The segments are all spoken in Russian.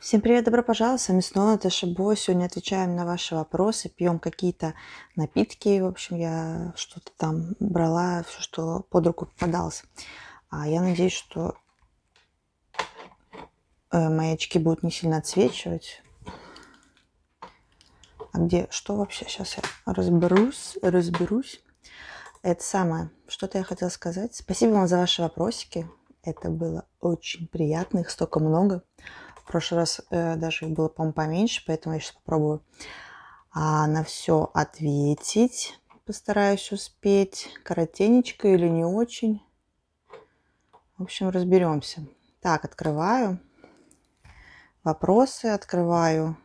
Всем привет, добро пожаловать, с вами снова Наташа Бо. Сегодня отвечаем на ваши вопросы, пьем какие-то напитки. В общем, я что-то там брала, все, что под руку попадалось. А я надеюсь, что э, мои очки будут не сильно отсвечивать. А где, что вообще? Сейчас я разберусь, разберусь. Это самое, что-то я хотела сказать. Спасибо вам за ваши вопросики. Это было очень приятно, их столько много. В прошлый раз э, даже их было, по-моему, поменьше, поэтому я сейчас попробую а, на все ответить. Постараюсь успеть. Коротенечко или не очень. В общем, разберемся. Так, открываю. Вопросы открываю.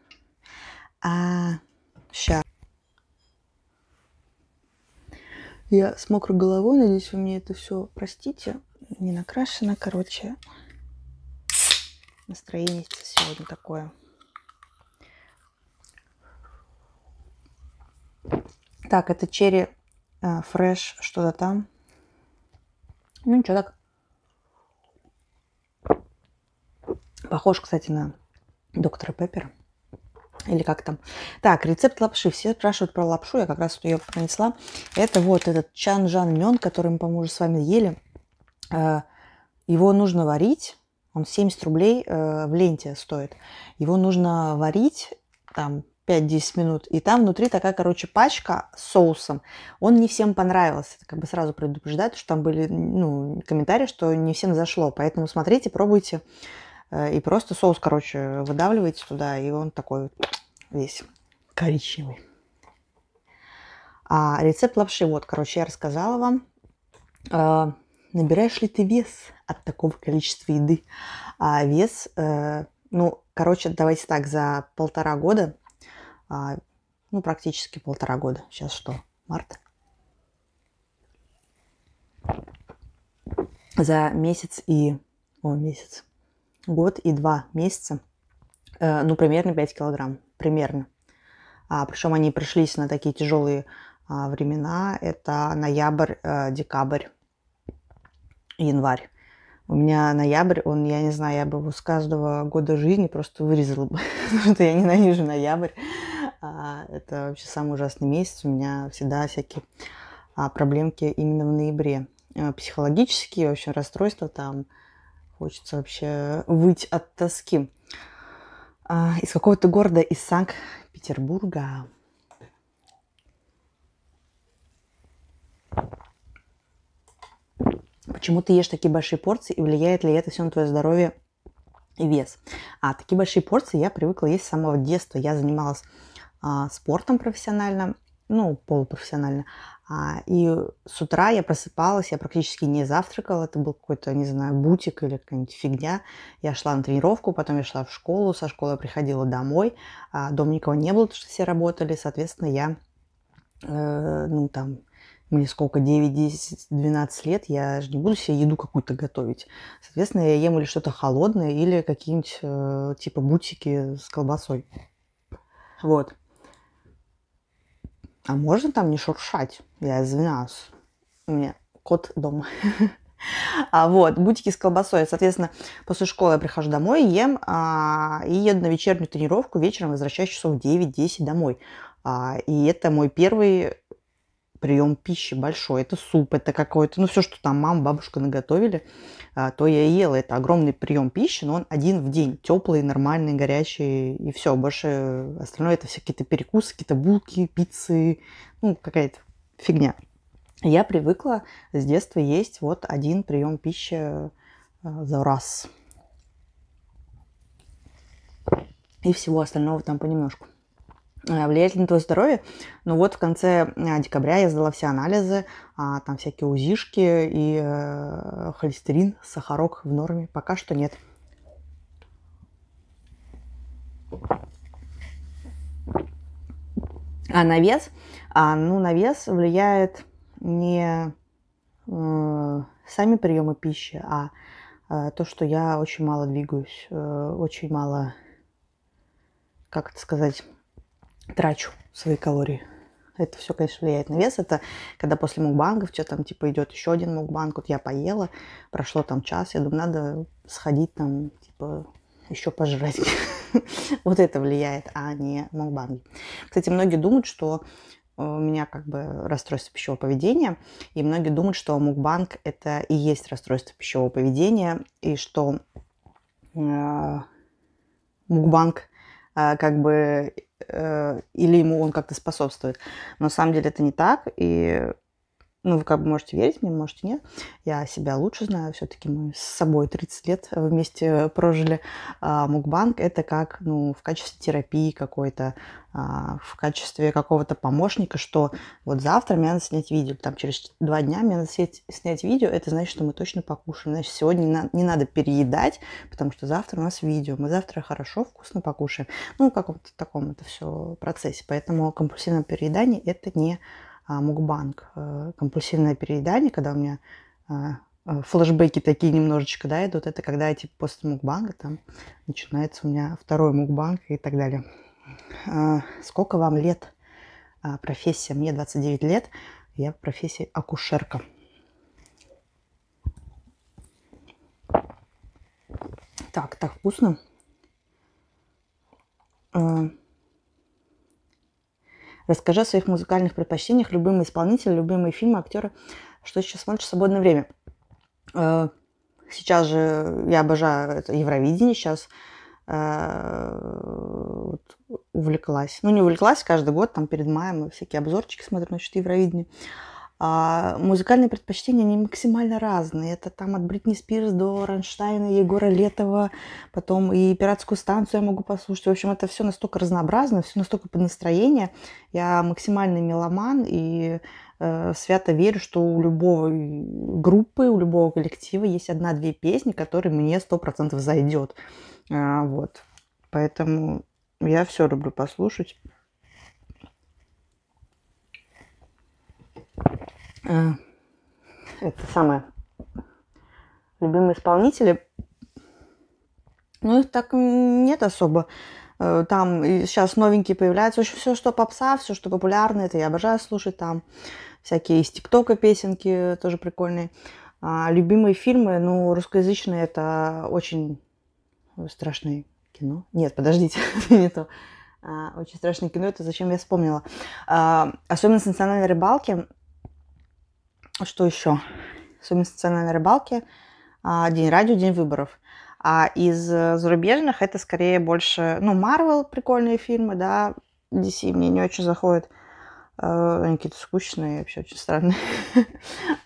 А, сейчас. Я с мокрой головой, надеюсь, вы мне это все простите. Не накрашено, короче. Настроение сегодня такое. Так, это черри э, фреш, что-то там. Ну, ничего так. Похож, кстати, на доктора Пеппер. Или как там. Так, рецепт лапши. Все спрашивают про лапшу. Я как раз ее принесла. Это вот этот чан-жан мён, который мы, по-моему, уже с вами ели. Э, его нужно варить он 70 рублей э, в ленте стоит. Его нужно варить там 5-10 минут. И там внутри такая, короче, пачка с соусом. Он не всем понравился. Это как бы сразу предупреждает, что там были ну, комментарии, что не всем зашло. Поэтому смотрите, пробуйте. Э, и просто соус, короче, выдавливаете туда, и он такой весь коричневый. А рецепт лапши, вот, короче, я рассказала вам. Э, набираешь ли ты вес от такого количества еды. А вес, э, ну, короче, давайте так, за полтора года, э, ну, практически полтора года, сейчас что, март? За месяц и... О, месяц. Год и два месяца, э, ну, примерно 5 килограмм, примерно. А, причем они пришлись на такие тяжелые а, времена. Это ноябрь, а, декабрь январь. У меня ноябрь, он, я не знаю, я бы его с каждого года жизни просто вырезала бы, потому что я ненавижу ноябрь. А, это вообще самый ужасный месяц. У меня всегда всякие а, проблемки именно в ноябре. Э, психологические, вообще расстройства там. Хочется вообще выйти от тоски. А, из какого-то города, из Санкт-Петербурга. Thank you почему ты ешь такие большие порции и влияет ли это все на твое здоровье и вес. А такие большие порции я привыкла есть с самого детства. Я занималась а, спортом профессионально, ну, полупрофессионально. А, и с утра я просыпалась, я практически не завтракала. Это был какой-то, не знаю, бутик или какая-нибудь фигня. Я шла на тренировку, потом я шла в школу, со школы приходила домой. А, дома никого не было, потому что все работали. Соответственно, я, э, ну, там, мне сколько, 9, 10, 12 лет, я же не буду себе еду какую-то готовить. Соответственно, я ем или что-то холодное, или какие-нибудь э, типа бутики с колбасой. Вот. А можно там не шуршать? Я извиняюсь. У меня кот дома. А вот, бутики с колбасой. Соответственно, после школы я прихожу домой, ем а, и еду на вечернюю тренировку. Вечером возвращаюсь часов 9-10 домой. А, и это мой первый прием пищи большой. Это суп, это какое-то, ну, все, что там мама, бабушка наготовили, а, то я ела. Это огромный прием пищи, но он один в день. Теплый, нормальный, горячий, и все. Больше э, остальное это все какие-то перекусы, какие-то булки, пиццы, ну, какая-то фигня. Я привыкла с детства есть вот один прием пищи э, за раз. И всего остального там понемножку. Э, влияет на твое здоровье. Но ну вот в конце э, декабря я сдала все анализы, а, там всякие УЗИшки и э, холестерин, сахарок в норме. Пока что нет. А на вес? А, ну, на вес влияет не э, сами приемы пищи, а э, то, что я очень мало двигаюсь, э, очень мало, как это сказать, трачу свои калории. Это все, конечно, влияет на вес. Это когда после мукбангов, что там, типа, идет еще один мукбанг, вот я поела, прошло там час, я думаю, надо сходить там, типа, еще пожрать. Вот это влияет, а не мукбанги. Кстати, многие думают, что э, у меня как бы расстройство пищевого поведения, и многие думают, что мукбанг – это и есть расстройство пищевого поведения, и что э, мукбанг а, как бы э, или ему он как-то способствует. Но на самом деле это не так, и ну, вы как бы можете верить мне, можете нет. Я себя лучше знаю. Все-таки мы с собой 30 лет вместе прожили. А, мукбанг – это как, ну, в качестве терапии какой-то, а, в качестве какого-то помощника, что вот завтра мне надо снять видео, там через два дня мне надо снять, снять видео, это значит, что мы точно покушаем. Значит, сегодня не, на, не надо переедать, потому что завтра у нас видео. Мы завтра хорошо, вкусно покушаем. Ну, в каком-то таком это все процессе. Поэтому компульсивное переедание – это не а, мукбанг, э, компульсивное переедание, когда у меня а, э, флешбеки такие немножечко, да, идут, это когда я, типа, после мукбанга там начинается у меня второй мукбанг и так далее. А, сколько вам лет? Профессия? Мне 29 лет, я в профессии акушерка. Так, так вкусно. Расскажи о своих музыкальных предпочтениях, любимые исполнители, любимые фильмы, актеры, что сейчас смотришь в свободное время. Э, сейчас же я обожаю это Евровидение, сейчас э, вот, увлеклась. Ну, не увлеклась, каждый год там перед маем всякие обзорчики смотрю насчет Евровидения. А музыкальные предпочтения, они максимально разные. Это там от Бритни Спирс до Ранштайна, Егора Летова, потом и «Пиратскую станцию» я могу послушать. В общем, это все настолько разнообразно, все настолько под настроение. Я максимальный меломан и э, свято верю, что у любого группы, у любого коллектива есть одна-две песни, которые мне сто процентов зайдет. А, вот. Поэтому я все люблю послушать. Э. это самое, любимые исполнители. Ну, их так нет особо. Э, там сейчас новенькие появляются. В общем, все, что попса, все, что популярно, это я обожаю слушать. Там всякие из ТикТока песенки тоже прикольные. А любимые фильмы, ну, русскоязычные, это а, очень страшное кино. Нет, подождите, не то. очень страшное кино, это зачем я вспомнила. А, особенно с национальной рыбалки что еще? Совместно национальной рыбалки, а, день радио, день выборов. А из э, зарубежных это скорее больше, ну, Марвел, прикольные фильмы, да, DC мне не очень заходит. Э, они какие-то скучные, вообще очень странные.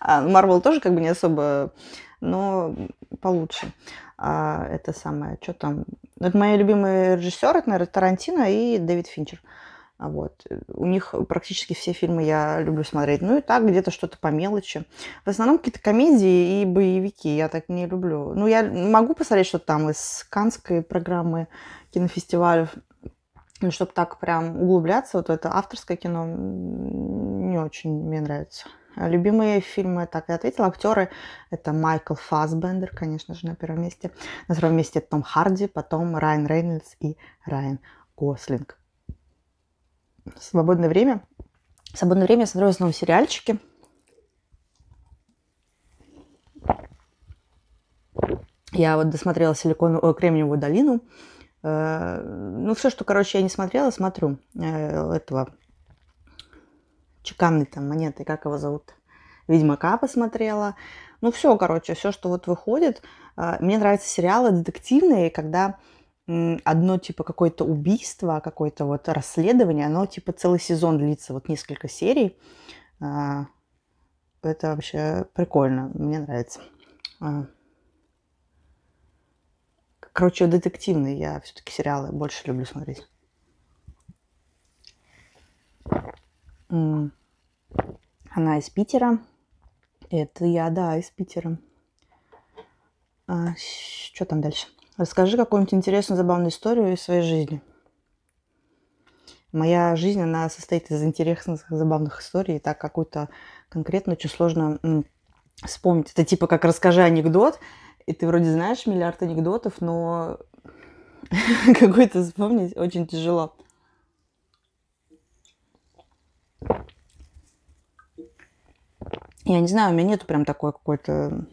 Марвел ну, тоже как бы не особо, но получше. А, это самое, что там... Это мои любимые режиссеры, это, наверное, Тарантино и Дэвид Финчер. А вот. Э, у них практически все фильмы я люблю смотреть. Ну и так, где-то что-то по мелочи. В основном какие-то комедии и боевики. Я так не люблю. Ну, я могу посмотреть что-то там из канской программы кинофестивалев. Ну, чтобы так прям углубляться, вот это авторское кино не очень мне нравится. Любимые фильмы, так и ответил. актеры – это Майкл Фасбендер, конечно же, на первом месте. На втором месте Том Харди, потом Райан Рейнольдс и Райан Гослинг свободное время. В свободное время я смотрю снова сериальчики. Я вот досмотрела силикон, о, э, Кремниевую долину. Э, ну, все, что, короче, я не смотрела, смотрю. Э, этого чеканной там монеты, как его зовут? Ведьмака посмотрела. Ну, все, короче, все, что вот выходит. мне нравятся сериалы детективные, когда одно типа какое-то убийство, какое-то вот расследование, оно типа целый сезон длится, вот несколько серий. А, это вообще прикольно, мне нравится. А. Короче, детективные я все-таки сериалы больше люблю смотреть. Она из Питера. Это я, да, из Питера. А, что там дальше? Расскажи какую-нибудь интересную, забавную историю из своей жизни. Моя жизнь, она состоит из интересных, забавных историй, и так какую-то конкретно очень сложно вспомнить. Это типа как расскажи анекдот, и ты вроде знаешь миллиард анекдотов, но какой-то вспомнить очень тяжело. Я не знаю, у меня нету прям такой какой-то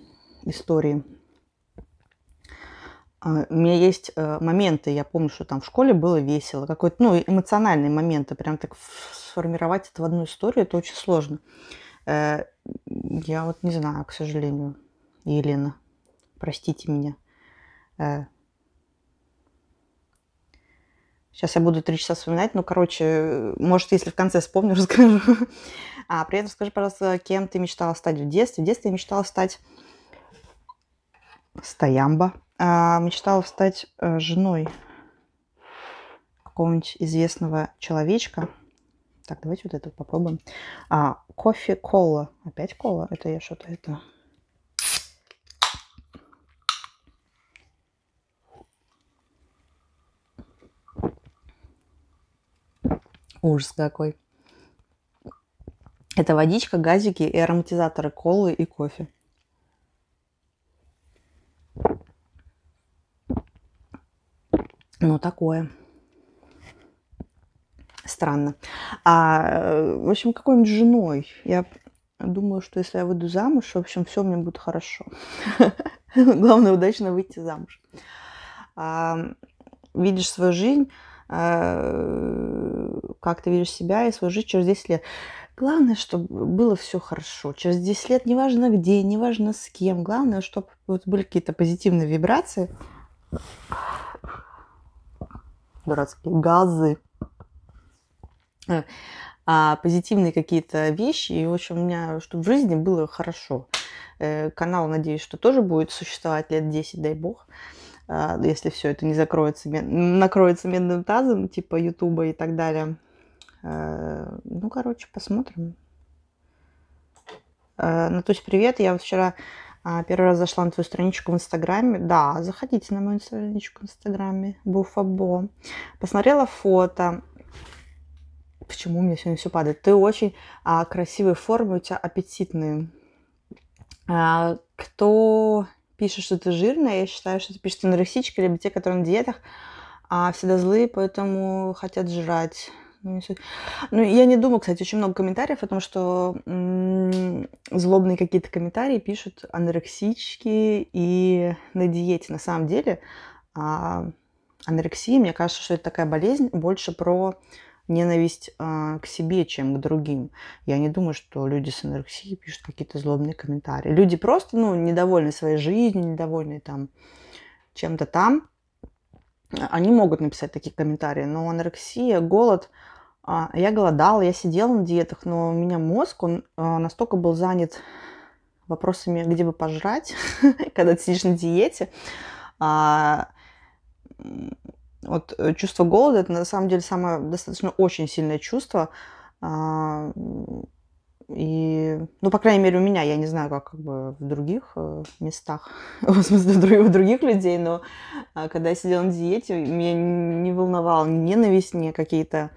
истории. А, у меня есть э, моменты, я помню, что там в школе было весело, какой-то, ну, эмоциональные моменты, прям так сформировать это в одну историю, это очень сложно. Э, я вот не знаю, к сожалению, Елена, простите меня. Сейчас э. я буду три часа вспоминать, ну, короче, может, если в конце вспомню, расскажу. А при этом скажи, пожалуйста, кем ты мечтала стать в детстве? В детстве я мечтала стать стоямба а, мечтала стать э, женой какого-нибудь известного человечка. Так, давайте вот это попробуем. А, кофе кола. Опять кола? Это я что-то это... Ужас какой. Это водичка, газики и ароматизаторы колы и кофе. Ну, такое. Странно. А, в общем, какой-нибудь женой. Я думаю, что если я выйду замуж, в общем, все мне будет хорошо. Главное, удачно выйти замуж. А, видишь свою жизнь, а, как ты видишь себя и свою жизнь через 10 лет. Главное, чтобы было все хорошо. Через 10 лет, неважно где, неважно с кем, главное, чтобы вот были какие-то позитивные вибрации дурацкие газы, э, а позитивные какие-то вещи. И, в общем, у меня чтобы в жизни было хорошо. Э, канал, надеюсь, что тоже будет существовать лет 10, дай бог э, если все это не закроется, накроется медным тазом, типа Ютуба и так далее. Ну, короче, посмотрим. Ну, то есть, привет, я вчера а, первый раз зашла на твою страничку в Инстаграме. Да, заходите на мою страничку в Инстаграме. Буфабо. Посмотрела фото. Почему у меня сегодня все падает? Ты очень а, красивой формы, у тебя аппетитные. А, кто пишет, что ты жирная, я считаю, что ты пишешь анорексичка, либо те, которые на диетах, а, всегда злые, поэтому хотят жрать. Ну, я не думаю, кстати, очень много комментариев о том, что злобные какие-то комментарии пишут анорексички и на диете. На самом деле, а, анорексия, мне кажется, что это такая болезнь больше про ненависть а, к себе, чем к другим. Я не думаю, что люди с анорексией пишут какие-то злобные комментарии. Люди просто, ну, недовольны своей жизнью, недовольны там чем-то там. Они могут написать такие комментарии, но анорексия, голод – а, я голодала, я сидела на диетах, но у меня мозг, он а, настолько был занят вопросами, где бы пожрать, когда ты сидишь на диете. А, вот э, чувство голода, это на самом деле самое достаточно очень сильное чувство. и, ну, по крайней мере, у меня, я не знаю, как, как бы в других э, местах, в смысле, у других людей, но когда я сидела на диете, меня не волновало ненависть, не какие-то... Э,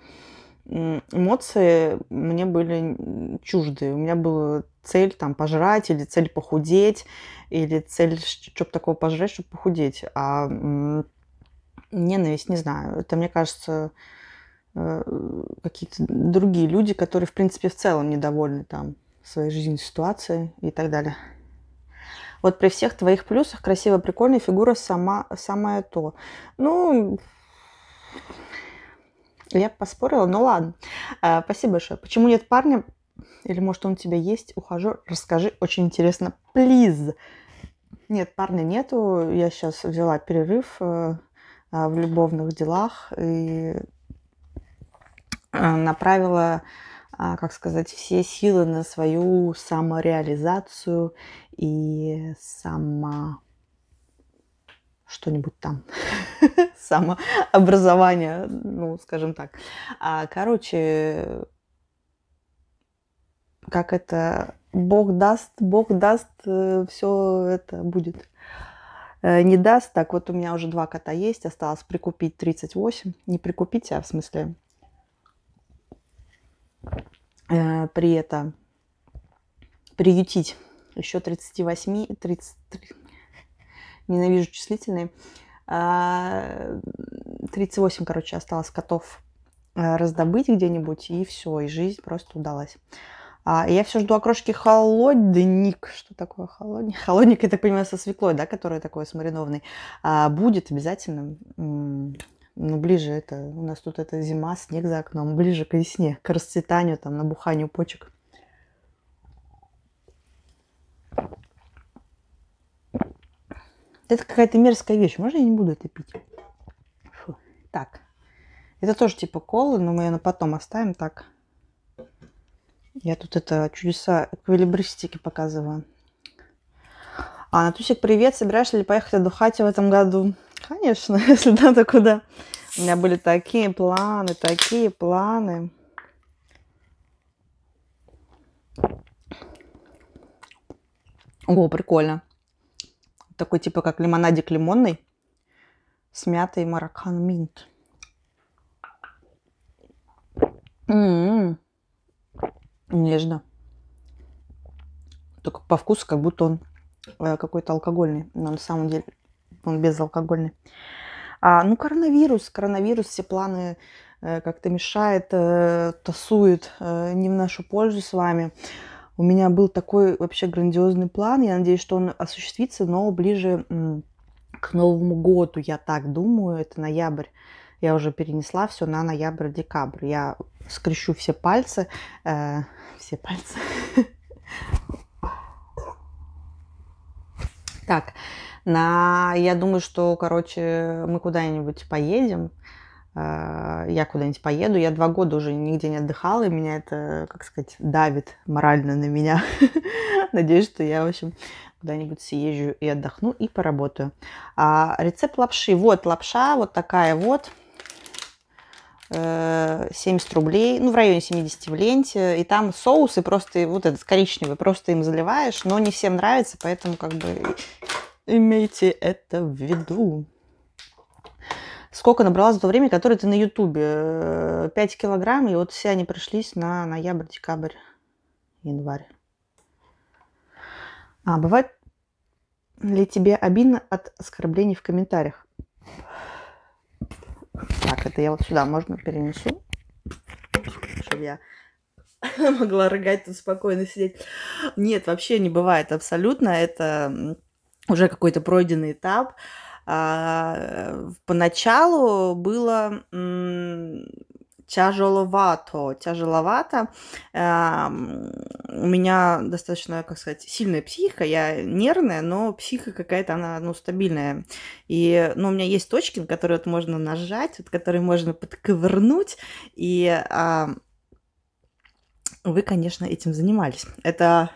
эмоции мне были чужды. У меня была цель там пожрать или цель похудеть, или цель что-то такого пожрать, чтобы похудеть. А ненависть, не знаю, это, мне кажется, э, какие-то другие люди, которые, в принципе, в целом недовольны там своей жизненной ситуацией и так далее. Вот при всех твоих плюсах красивая, прикольная фигура сама, самое то. Ну, я поспорила, но ну ладно. Э, спасибо большое. Почему нет парня? Или может он у тебя есть? Ухожу. расскажи, очень интересно. Плиз. Нет, парня нету. Я сейчас взяла перерыв э, э, в любовных делах и направила, как сказать, все силы на свою самореализацию и само что-нибудь там, самообразование, ну, скажем так. А, короче, как это, Бог даст, Бог даст, э, все это будет. Э, не даст, так вот у меня уже два кота есть, осталось прикупить 38, не прикупить, а в смысле э, при это приютить еще 38, 33, ненавижу числительные. 38, а, короче, осталось котов э, раздобыть где-нибудь, и все, и жизнь просто удалась. А, я все жду окрошки холодник. Что такое холодник? Холодник, я так понимаю, со свеклой, да, который такой с маринованной. А, будет обязательно. Ну, ближе это, у нас тут это зима, снег за окном, ближе к весне, к расцветанию, там, набуханию почек. Это какая-то мерзкая вещь. Можно я не буду это пить? Фу. Так. Это тоже типа колы, но мы ее на потом оставим так. Я тут это чудеса эквилибристики показываю. А, Натусик, привет. Собираешься ли поехать отдыхать в этом году? Конечно, если да, то куда? У меня были такие планы, такие планы. Ого, прикольно такой типа как лимонадик лимонный с мятой маракан минт. м м-м-м. Нежно. Только по вкусу как будто он э, какой-то алкогольный, но на самом деле он безалкогольный. А, ну, коронавирус, коронавирус, все планы э, как-то мешает, э, тасует э, не в нашу пользу с вами. У меня был такой вообще грандиозный план. Я надеюсь, что он осуществится, но ближе к Новому году, я так думаю, это ноябрь. Я уже перенесла все на ноябрь-декабрь. Я скрещу все пальцы, э, все пальцы. Так, на, я думаю, что, короче, мы куда-нибудь поедем, а, я куда-нибудь поеду. Я два года уже нигде не отдыхала, и меня это, как сказать, давит морально на меня. Надеюсь, что я, в общем, куда-нибудь съезжу и отдохну, и поработаю. А, рецепт лапши. Вот лапша, вот такая вот. 70 э, рублей, ну, в районе 70 в ленте, и там соусы просто, вот этот коричневый, просто им заливаешь, но не всем нравится, поэтому как бы имейте это в виду сколько набрала за то время, которое ты на Ютубе. 5 э, килограмм, и вот все они пришлись на ноябрь, декабрь, январь. А, бывает ли тебе обидно от оскорблений в комментариях? Так, это я вот сюда можно перенесу, чтобы я могла рыгать тут спокойно сидеть. Нет, вообще не бывает абсолютно. Это уже какой-то пройденный этап. А, поначалу было тяжеловато, тяжеловато. у меня достаточно, как сказать, сильная психика, я нервная, но психика какая-то, она, ну, стабильная. И, ну, у меня есть точки, на которые вот можно нажать, вот, которые можно подковырнуть, и а, вы, конечно, этим занимались. Это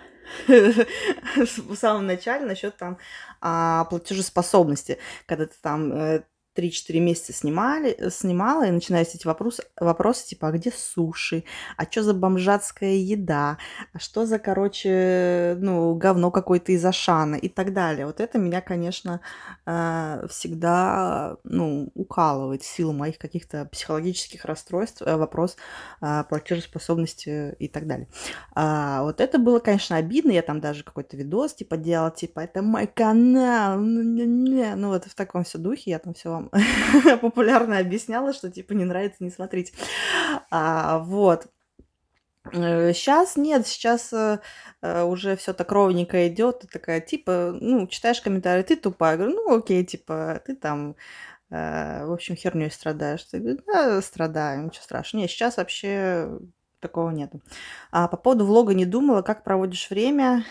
в самом начале насчет там а, платежеспособности, когда ты там э, 3-4 месяца снимали, э, снимала, и начинаются эти вопросы, вопросы типа, а где суши? А что за бомжатская еда? А что за, короче, ну, говно какое-то из Ашана? И так далее. Вот это меня, конечно, э, всегда, ну, укалывает в силу моих каких-то психологических расстройств, э, вопрос платежеспособности и так далее. А, вот это было, конечно, обидно. Я там даже какой-то видос, типа, делала, типа, это мой канал, ну, ну вот в таком все духе я там все вам нам популярно объясняла, что типа не нравится, не смотреть. А, вот. Сейчас э, нет, сейчас э, э, уже все так ровненько идет, ты такая, типа, ну, читаешь комментарии, ты тупая, я говорю, ну, окей, типа, ты там, в общем, херню страдаешь. Ты говоришь, да, страдаю, ничего страшного. Нет, сейчас вообще такого нет. А по поводу влога не думала, как проводишь время,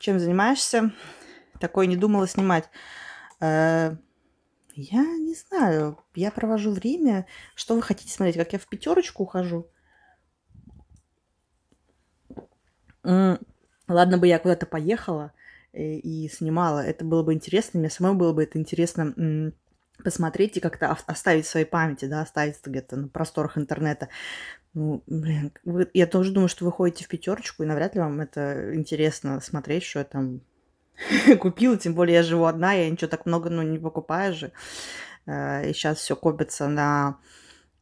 чем занимаешься, такое не думала снимать. Я не знаю. Я провожу время. Что вы хотите смотреть, как я в пятерочку ухожу? Ладно бы я куда-то поехала э, и снимала. Это было бы интересно. Мне самой было бы это интересно посмотреть и как-то оставить в своей памяти, да, оставить где-то на просторах интернета. Ну, блин, вы, я тоже думаю, что вы ходите в пятерочку, и навряд ли вам это интересно смотреть, что я там купила, тем более я живу одна, я ничего так много ну, не покупаю же. Э, и сейчас все копится на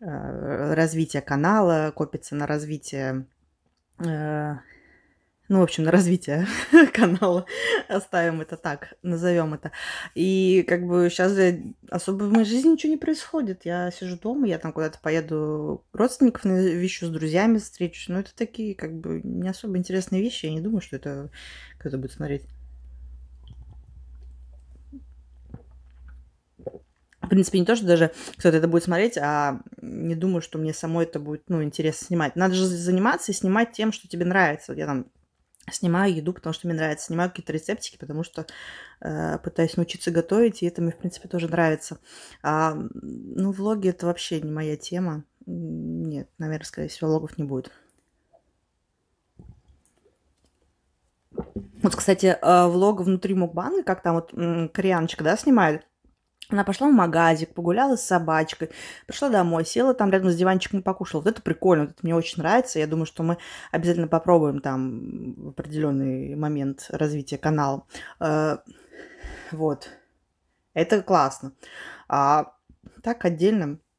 э, развитие канала, копится на развитие э, ну, в общем, на развитие канала оставим это так, назовем это. И как бы сейчас особо в моей жизни ничего не происходит. Я сижу дома, я там куда-то поеду родственников навещу, с друзьями встречусь. Но ну, это такие как бы не особо интересные вещи. Я не думаю, что это кто-то будет смотреть. принципе, не то, что даже кто-то это будет смотреть, а не думаю, что мне самой это будет, ну, интересно снимать. Надо же заниматься и снимать тем, что тебе нравится. Я там снимаю еду, потому что мне нравится, снимаю какие-то рецептики, потому что э, пытаюсь научиться готовить, и это мне, в принципе, тоже нравится. А, ну, влоги это вообще не моя тема. Нет, наверное, скорее всего, влогов не будет. Вот, кстати, э, влог внутри мукбанга, как там вот кореяночка, да, снимает, она пошла в магазик, погуляла с собачкой, пришла домой, села там рядом с диванчиком и покушала. Вот это прикольно, вот это мне очень нравится. Я думаю, что мы обязательно попробуем там в определенный момент развития канала. Э, вот. Это классно. А так отдельно